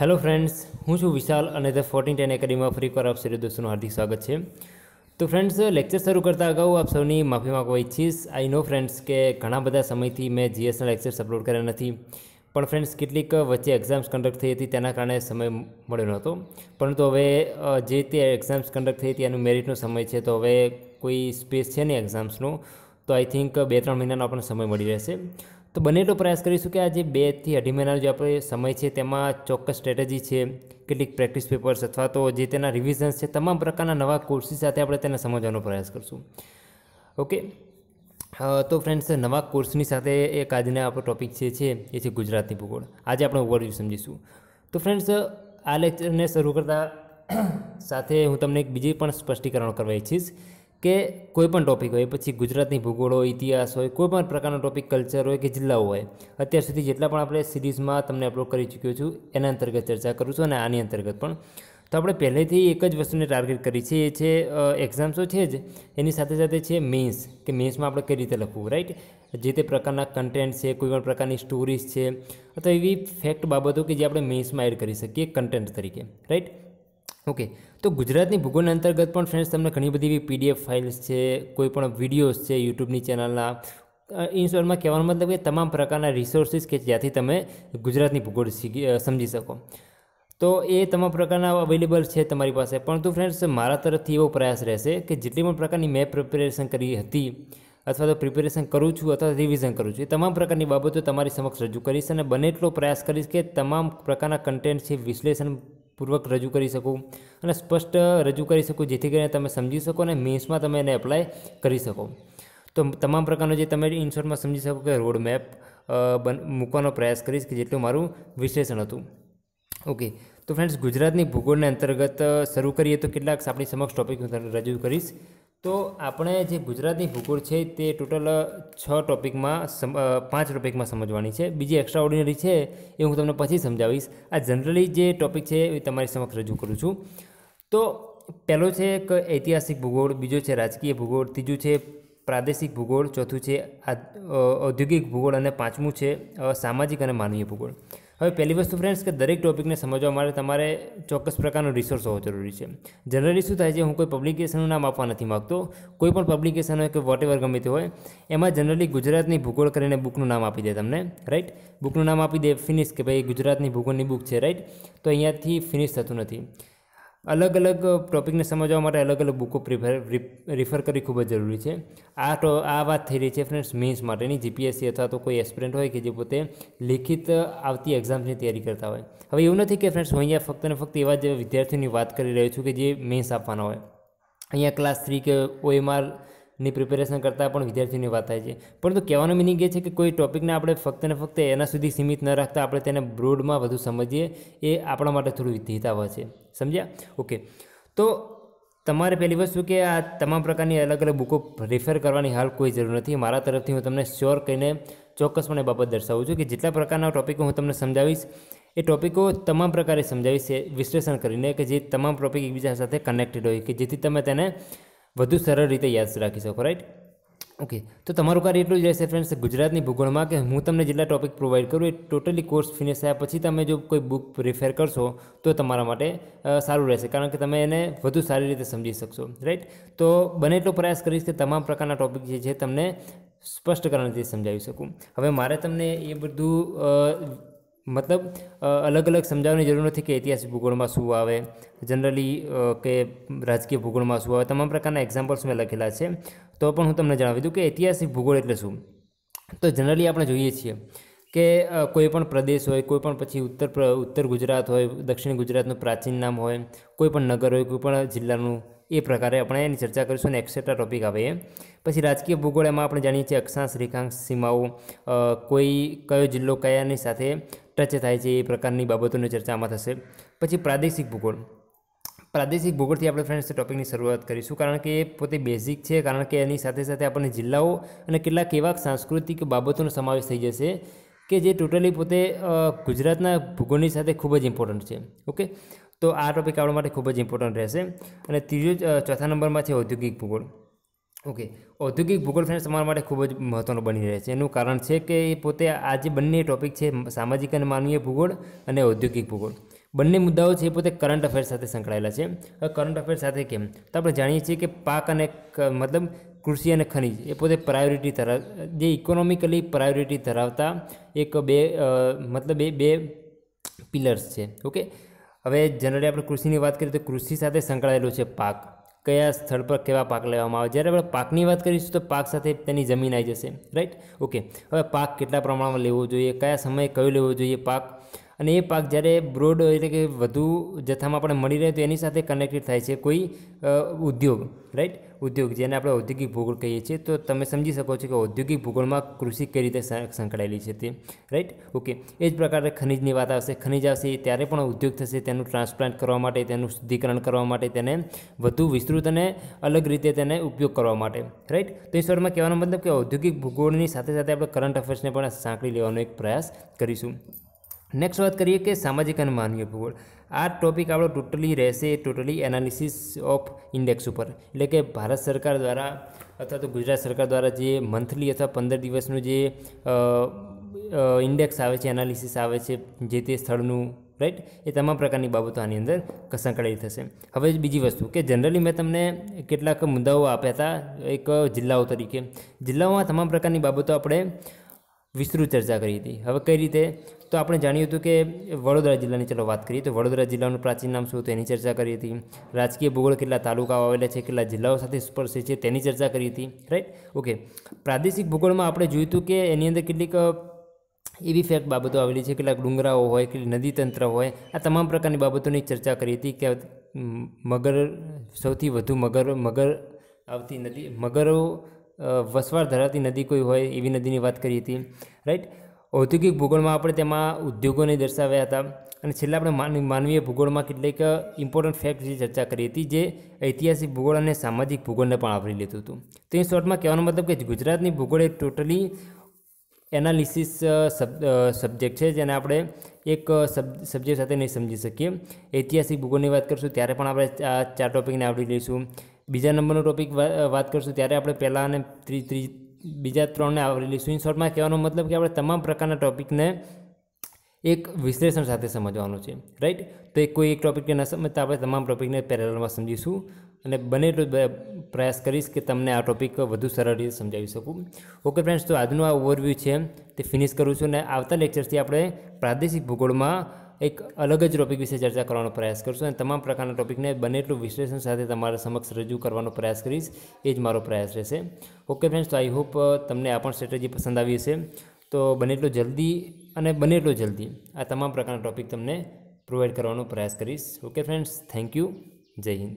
hello friends હું છું વિશાલ અને ધ ફોર્ટીન ટેન એકેડમીમાં ફરી પર આપ સર્વે દોસ્તોનું હાર્દિક સ્વાગત છે તો ફ્રેન્ડ્સ લેક્ચર શરૂ કરતાં અગાઉ આપ સૌની માફી માંગવા ઈચ્છીશ આઈ નો ફ્રેન્ડ્સ કે ઘણા બધા સમયથી મેં જીએસના લેક્ચર્સ અપલોડ કર્યા નથી પણ ફ્રેન્ડ્સ કેટલીક વચ્ચે એક્ઝામ્સ કન્ડક્ટ થઈ હતી તેના કારણે સમય મળ્યો નહોતો પરંતુ હવે જે તે એક્ઝામ્સ કન્ડક્ટ થઈ હતી એનું મેરિટનો સમય છે તો હવે કોઈ સ્પેસ છે ને એક્ઝામ્સનો તો આઈ થિંક બે ત્રણ મહિનાનો આપણને સમય મળી રહેશે તો બને એટલો પ્રયાસ કરીશું કે આ જે બેથી અઢી મહિનાનો જે આપણે સમય છે તેમાં ચોક્કસ સ્ટ્રેટેજી છે કેટલીક પ્રેક્ટિસ પેપર્સ અથવા તો જે તેના રિવિઝન્સ છે તમામ પ્રકારના નવા કોર્સીસ સાથે આપણે તેને સમજવાનો પ્રયાસ કરીશું ઓકે તો ફ્રેન્ડ્સ નવા કોર્સની સાથે એક આજના આપણો ટૉપિક જે છે એ છે ગુજરાતની ભૂગોળ આજે આપણે ઓવરવ્યૂ સમજીશું તો ફ્રેન્ડ્સ આ લેક્ચરને શરૂ કરતા સાથે હું તમને એક બીજી પણ સ્પષ્ટીકરણ કરવા ઈચ્છીશ કે કોઈપણ ટૉપિક હોય પછી ગુજરાતની ભૂગોળ હોય ઇતિહાસ હોય કોઈ પણ પ્રકારનો ટૉપિક કલ્ચર હોય કે જિલ્લાઓ હોય અત્યાર સુધી જેટલા પણ આપણે સિરીઝમાં તમને અપલોડ કરી ચૂક્યો છું એના અંતર્ગત ચર્ચા કરું છું અને આની અંતર્ગત પણ તો આપણે પહેલેથી એક જ વસ્તુને ટાર્ગેટ કરી છે એ છે એક્ઝામ્સો છે જ એની સાથે સાથે છે મેન્સ કે મેન્સમાં આપણે કઈ રીતે લખવું રાઈટ જે તે પ્રકારના કન્ટેન્ટ છે કોઈ પણ પ્રકારની સ્ટોરીઝ છે અથવા એવી ફેક્ટ બાબતો કે જે આપણે મેન્સમાં એડ કરી શકીએ કન્ટેન્ટ તરીકે રાઈટ ઓકે તો ગુજરાતની ભૂગોળ અંતર્ગત પણ ફ્રેન્ડ્સ તમને ઘણી બધી એવી પીડીએફ ફાઇલ્સ છે કોઈ પણ વિડીયોઝ છે યુટ્યુબની ચેનલના ઇન શોર્ટમાં કહેવાનો મતલબ કે તમામ પ્રકારના રિસોર્સિસ કે જ્યાંથી તમે ગુજરાતની ભૂગોળ સમજી શકો તો એ તમામ પ્રકારના અવેલેબલ છે તમારી પાસે પરંતુ ફ્રેન્ડ્સ મારા તરફથી એવો પ્રયાસ રહેશે કે જેટલી પણ પ્રકારની મેં પ્રિપેરેશન કરી હતી અથવા તો પ્રિપેરેશન કરું છું અથવા રિવિઝન કરું છું એ તમામ પ્રકારની બાબતો તમારી સમક્ષ રજૂ કરીશ અને બને એટલો પ્રયાસ કરીશ કે તમામ પ્રકારના કન્ટેન્ટ છે વિશ્લેષણ પૂર્વક રજૂ કરી શકું અને સ્પષ્ટ રજૂ કરી શકું જેથી કરીને તમે સમજી શકો અને મેન્સમાં તમે એને એપ્લાય કરી શકો તો તમામ પ્રકારનો જે તમે ઇન શોર્ટમાં સમજી શકો કે રોડ મેપ મૂકવાનો પ્રયાસ કરીશ કે જેટલું મારું વિશ્લેષણ હતું ઓકે તો ફ્રેન્ડ્સ ગુજરાતની ભૂગોળને અંતર્ગત શરૂ કરીએ તો કેટલાક આપણી સમક્ષ ટોપિક હું તમને રજૂ કરીશ તો આપણે જે ગુજરાતની ભૂગોળ છે તે ટોટલ છ ટોપિકમાં પાંચ ટોપિકમાં સમજવાની છે બીજી એક્સ્ટ્રા ઓર્ડિનરી છે એ હું તમને પછી સમજાવીશ આ જનરલી જે ટોપિક છે એ તમારી સમક્ષ રજૂ કરું છું તો પહેલો છે એક ઐતિહાસિક ભૂગોળ બીજો છે રાજકીય ભૂગોળ ત્રીજું છે પ્રાદેશિક ભૂગોળ ચોથું છે ઔદ્યોગિક ભૂગોળ અને પાંચમું છે સામાજિક અને માનવીય ભૂગોળ હવે પહેલી વસ્તુ ફ્રેન્ડ્સ કે દરેક ટોપિકને સમજવા માટે તમારે ચોક્કસ પ્રકારનો રિસોર્સ હોવો જરૂરી છે જનરલી શું થાય છે હું કોઈ પબ્લિકેશનનું નામ આપવા નથી માગતો કોઈ પણ પબ્લિકેશન હોય કે વોટ એવર ગમે તે હોય એમાં જનરલી ગુજરાતની ભૂગોળ કરીને બુકનું નામ આપી દે તમને રાઈટ બુકનું નામ આપી દે ફિનિશ કે ભાઈ ગુજરાતની ભૂગોળની બુક છે રાઈટ તો અહીંયાથી ફિનિશ થતું નથી અલગ અલગ ટૉપિકને સમજવા માટે અલગ અલગ બુકો પ્રિફર રિફર કરવી ખૂબ જ જરૂરી છે આ તો આ વાત થઈ રહી છે ફ્રેન્ડ્સ મેન્સ માટેની જીપીએસસી અથવા તો કોઈ એસ્પિરન્ટ હોય કે જે પોતે લિખિત આવતી એક્ઝામ્સની તૈયારી કરતા હોય હવે એવું નથી કે ફ્રેન્ડ્સ હું અહીંયા ફક્ત ને ફક્ત એવા જ વિદ્યાર્થીઓની વાત કરી રહ્યો છું કે જે મેન્સ આપવાના હોય અહીંયા ક્લાસ થ્રી કે ઓએમઆર ની પ્રિપેરેશન કરતાં પણ વિદ્યાર્થીઓની વાત થાય છે પરંતુ કહેવાનો મિનિંગ એ છે કે કોઈ ટોપિકને આપણે ફક્ત ને ફક્ત એના સુધી સીમિત ન રાખતા આપણે તેને બ્રોડમાં વધુ સમજીએ એ આપણા માટે થોડું હિતાવહ છે સમજ્યા ઓકે તો તમારે પહેલી વસ્તુ કે આ તમામ પ્રકારની અલગ અલગ બુકો રિફર કરવાની હાલ કોઈ જરૂર નથી મારા તરફથી હું તમને શ્યોર કહીને ચોક્કસપણે બાબત દર્શાવું છું કે જેટલા પ્રકારના ટોપિકો હું તમને સમજાવીશ એ ટોપિકો તમામ પ્રકારે સમજાવીશ વિશ્લેષણ કરીને કે જે તમામ ટોપિક એકબીજા સાથે કનેક્ટેડ હોય કે જેથી તમે તેને વધુ સરળ રીતે યાદ રાખી શકો રાઈટ ઓકે તો તમારું કાર્ય એટલું જ રહેશે ફ્રેન્ડ્સ ગુજરાતની ભૂગોળમાં કે હું તમને જેટલા ટોપિક પ્રોવાઈડ કરું એ ટોટલી કોર્સ ફિનિશ થયા પછી તમે જો કોઈ બુક પ્રિફેર કરશો તો તમારા માટે સારું રહેશે કારણ કે તમે એને વધુ સારી રીતે સમજી શકશો રાઈટ તો બને એટલો પ્રયાસ કરીશ કે તમામ પ્રકારના ટોપિક જે છે તમને સ્પષ્ટ કારણથી સમજાવી શકું હવે મારે તમને એ બધું મતલબ અલગ અલગ સમજાવવાની જરૂર નથી કે ઐતિહાસિક ભૂગોળમાં શું આવે જનરલી કે રાજકીય ભૂગોળમાં શું આવે તમામ પ્રકારના એક્ઝામ્પલ્સ મેં લખેલા છે તો પણ હું તમને જણાવી દઉં કે ઐતિહાસિક ભૂગોળ એટલે શું તો જનરલી આપણે જોઈએ છીએ કે કોઈપણ પ્રદેશ હોય કોઈ પણ પછી ઉત્તર ઉત્તર ગુજરાત હોય દક્ષિણ ગુજરાતનું પ્રાચીન નામ હોય કોઈપણ નગર હોય કોઈ પણ જિલ્લાનું એ પ્રકારે આપણે એની ચર્ચા કરીશું અને એક્સેટ્રા ટોપિક આવે પછી રાજકીય ભૂગોળ એમાં આપણે જાણીએ છીએ અક્ષાંશ રેખાંશ સીમાઓ કોઈ કયો જિલ્લો કયાની સાથે ટચ થાય છે એ પ્રકારની બાબતોની ચર્ચામાં થશે પછી પ્રાદેશિક ભૂગોળ પ્રાદેશિક ભૂગોળથી આપણે ફ્રેન્ડ્સ ટોપિકની શરૂઆત કરીશું કારણ કે એ પોતે બેઝિક છે કારણ કે એની સાથે સાથે આપણને જિલ્લાઓ અને કેટલાક એવા સાંસ્કૃતિક બાબતોનો સમાવેશ થઈ જશે કે જે ટોટલી પોતે ગુજરાતના ભૂગોળની સાથે ખૂબ જ ઇમ્પોર્ટન્ટ છે ઓકે તો આ ટોપિક આપણા માટે ખૂબ જ ઇમ્પોર્ટન્ટ રહેશે અને ત્રીજો ચોથા નંબરમાં છે ઔદ્યોગિક ભૂગોળ ઓકે ઔદ્યોગિક ભૂગોળ ફ્રેન્ડ્સ તમારા માટે ખૂબ જ મહત્ત્વનો બની રહે છે એનું કારણ છે કે પોતે આ જે બંને ટોપિક છે સામાજિક અને માનવીય ભૂગોળ અને ઔદ્યોગિક ભૂગોળ બંને મુદ્દાઓ છે એ પોતે કરંટ અફેર સાથે સંકળાયેલા છે કરંટ અફેર સાથે કેમ તો આપણે જાણીએ છીએ કે પાક અને મતલબ કૃષિ અને ખનિજ એ પોતે પ્રાયોરિટી ધરાવ જે ઇકોનોમિકલી પ્રાયોરિટી ધરાવતા એક બે મતલબ એ બે પિલર્સ છે ઓકે હવે જનરલી આપણે કૃષિની વાત કરીએ તો કૃષિ સાથે સંકળાયેલું છે પાક કયા સ્થળ પર કેવા પાક લેવામાં આવે જ્યારે આપણે પાકની વાત કરીશું તો પાક સાથે તેની જમીન આવી જશે રાઈટ ઓકે હવે પાક કેટલા પ્રમાણમાં લેવો જોઈએ કયા સમયે કયો લેવો જોઈએ પાક અને એ પાક જ્યારે બ્રોડ એટલે કે વધુ જથ્થામાં આપણે મળી રહે તો એની સાથે કનેક્ટેડ થાય છે કોઈ ઉદ્યોગ રાઈટ ઉદ્યોગ જેને આપણે ઔદ્યોગિક ભૂગોળ કહીએ છીએ તો તમે સમજી શકો છો કે ઔદ્યોગિક ભૂગોળમાં કૃષિ કઈ રીતે સંકળાયેલી છે તે રાઈટ ઓકે એ જ પ્રકારે ખનિજની વાત આવશે ખનિજ આવશે ત્યારે પણ ઉદ્યોગ થશે તેનું ટ્રાન્સપ્લાન્ટ કરવા માટે તેનું શુદ્ધિકરણ કરવા માટે તેને વધુ વિસ્તૃત અને અલગ રીતે તેને ઉપયોગ કરવા માટે રાઈટ તો એ સ્વરમાં કહેવાનો મતલબ કે ઔદ્યોગિક ભૂગોળની સાથે સાથે આપણે કરંટ અફેર્સને પણ સાંકળી લેવાનો એક પ્રયાસ કરીશું નેક્સ્ટ વાત કરીએ કે સામાજિક અને માનવીય ભૂગોળ આ ટોપિક આપણો ટોટલી રહેશે ટોટલી એનાલિસિસ ઓફ ઇન્ડેક્સ ઉપર એટલે કે ભારત સરકાર દ્વારા અથવા તો ગુજરાત સરકાર દ્વારા જે મંથલી અથવા પંદર દિવસનું જે ઇન્ડેક્સ આવે છે એનાલિસિસ આવે છે જે તે સ્થળનું રાઈટ એ તમામ પ્રકારની બાબતો આની અંદર સંકળાયેલી થશે હવે બીજી વસ્તુ કે જનરલી મેં તમને કેટલાક મુદ્દાઓ આપ્યા હતા એક જિલ્લાઓ તરીકે જિલ્લાઓમાં તમામ પ્રકારની બાબતો આપણે વિસ્તૃત ચર્ચા કરી હતી હવે કઈ રીતે તો આપણે જાણ્યું હતું કે વડોદરા જિલ્લાની ચાલો વાત કરીએ તો વડોદરા જિલ્લાનું પ્રાચીન નામ શું તો એની ચર્ચા કરી હતી રાજકીય ભૂગોળ કેટલા તાલુકાઓ આવેલા છે કેટલા જિલ્લાઓ સાથે સ્પર્શે છે તેની ચર્ચા કરી હતી રાઈટ ઓકે પ્રાદેશિક ભૂગોળમાં આપણે જોયું હતું કે એની અંદર કેટલીક એવી ફેક્ટ બાબતો આવેલી છે કેટલાક ડુંગરાઓ હોય કે નદી તંત્ર હોય આ તમામ પ્રકારની બાબતોની ચર્ચા કરી હતી કે મગર સૌથી વધુ મગર મગર આવતી નદી મગરો વસવાટ ધરાવતી નદી કોઈ હોય એવી નદીની વાત કરી હતી રાઈટ ઔદ્યોગિક ભૂગોળમાં આપણે તેમાં ઉદ્યોગોને દર્શાવ્યા હતા અને છેલ્લા આપણે માનવી માનવીય ભૂગોળમાં કેટલીક ઇમ્પોર્ટન્ટ ફેક્ટ જે ચર્ચા કરી હતી જે ઐતિહાસિક ભૂગોળ અને સામાજિક ભૂગોળને પણ આવરી લીધું હતું તો એ શોર્ટમાં કહેવાનો મતલબ કે ગુજરાતની ભૂગોળ એક ટોટલી એનાલિસિસ સબ્જેક્ટ છે જેને આપણે એક સબ્જેક્ટ સાથે નહીં સમજી શકીએ ઐતિહાસિક ભૂગોળની વાત કરીશું ત્યારે પણ આપણે આ ચાર ટોપિકને આવરી લઈશું બીજા નંબરનો ટોપિક વાત કરશું ત્યારે આપણે પહેલાં અને ત્રી બીજા ત્રણને આવરી લઈશું ઇન શોર્ટમાં કહેવાનો મતલબ કે આપણે તમામ પ્રકારના ટોપિકને એક વિશ્લેષણ સાથે સમજવાનું છે રાઈટ તો એક કોઈ એક ટોપિકને ન સમજતા આપણે તમામ ટોપિકને પેરેલમાં સમજીશું અને બને એટલો પ્રયાસ કરીશ કે તમને આ ટોપિક વધુ સરળ રીતે સમજાવી શકું ઓકે ફ્રેન્ડ્સ તો આજનું આ ઓવરવ્યૂ છે તે ફિનિશ કરું છું અને આવતા લેક્ચરથી આપણે પ્રાદેશિક ભૂગોળમાં એક અલગ જ ટોપિક વિશે ચર્ચા કરવાનો પ્રયાસ કરશું અને તમામ પ્રકારના ટોપિકને બને એટલું વિશ્લેષણ સાથે તમારા સમક્ષ રજૂ કરવાનો પ્રયાસ કરીશ એ જ મારો પ્રયાસ રહેશે ઓકે ફ્રેન્ડ્સ તો આઈ હોપ તમને આ પણ સ્ટ્રેટેજી પસંદ આવી હશે તો બને એટલું જલ્દી અને બને એટલું જલ્દી આ તમામ પ્રકારના ટોપિક તમને પ્રોવાઈડ કરવાનો પ્રયાસ કરીશ ઓકે ફ્રેન્ડ્સ થેન્ક યુ જય હિન્દ